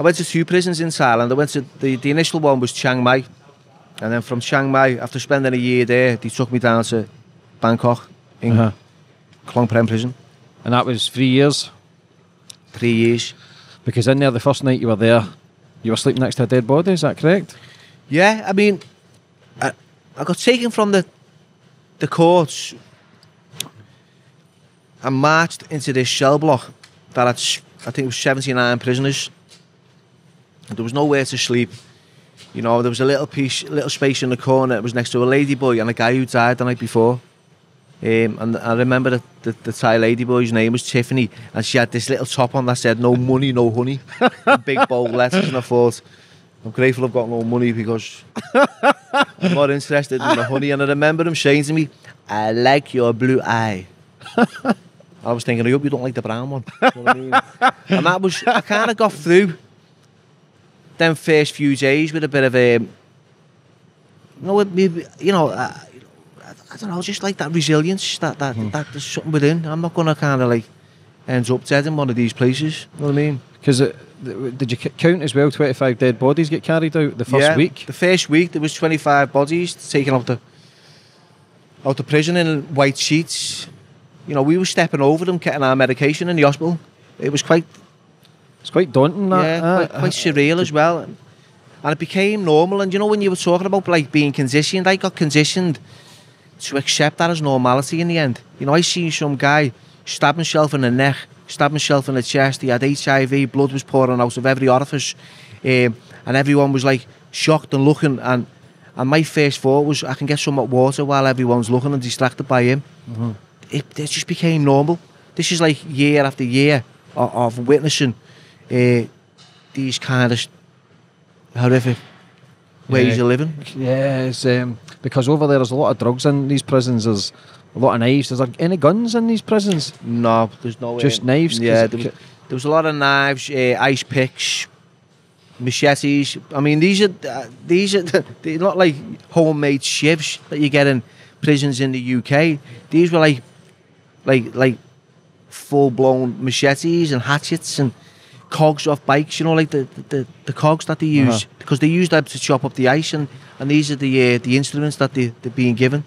I went to two prisons in Thailand. I went to the, the initial one was Chiang Mai, and then from Chiang Mai, after spending a year there, they took me down to Bangkok in uh-huh. Klong Prem prison. And that was three years. Three years. Because in there, the first night you were there, you were sleeping next to a dead body. Is that correct? Yeah, I mean, I, I got taken from the the courts and marched into this shell block that had, I think, it was seventy nine prisoners there was nowhere to sleep. You know, there was a little piece, little space in the corner. It was next to a ladyboy and a guy who died the night before. Um, and I remember the, the Thai ladyboy's name was Tiffany, and she had this little top on that said "No money, no honey," big bold letters. And I thought, I'm grateful I've got no money because I'm not interested in the honey. And I remember him saying to me, "I like your blue eye." I was thinking, I hope you don't like the brown one. You know I mean? and that was I kind of got through them first few days with a bit of a, you know, maybe, you know, I don't know, just like that resilience, that that mm. that there's something within. I'm not gonna kind of like end up dead in one of these places. You know what I mean? Because uh, did you count as well? 25 dead bodies get carried out the first yeah, week. The first week there was 25 bodies taken out the out the prison in white sheets. You know, we were stepping over them, getting our medication in the hospital. It was quite it's quite daunting. That, yeah, uh, quite, quite uh, surreal as well. And it became normal. And you know, when you were talking about like being conditioned, I got conditioned to accept that as normality in the end. You know, I seen some guy stab himself in the neck, stab himself in the chest. He had HIV, blood was pouring out of every orifice, um, and everyone was like shocked and looking. And and my first thought was, I can get some water while everyone's looking and distracted by him. Mm -hmm. it, it just became normal. This is like year after year of, of witnessing uh, these kind of horrific ways yeah. of living. Yeah, it's, um, because over there there's a lot of drugs in these prisons. There's a lot of knives. Is there any guns in these prisons? No, there's no. Just knives. Yeah, there was, there was, a lot of knives, uh, ice picks, machetes. I mean, these are uh, these are they're not like homemade shivs that you get in prisons in the UK. These were like like like full blown machetes and hatchets and cogs off bikes, you know, like the the, the cogs that they uh-huh. use, uh-huh. because they use them to chop up the ice, and, and these are the uh, the instruments that they, they're being given.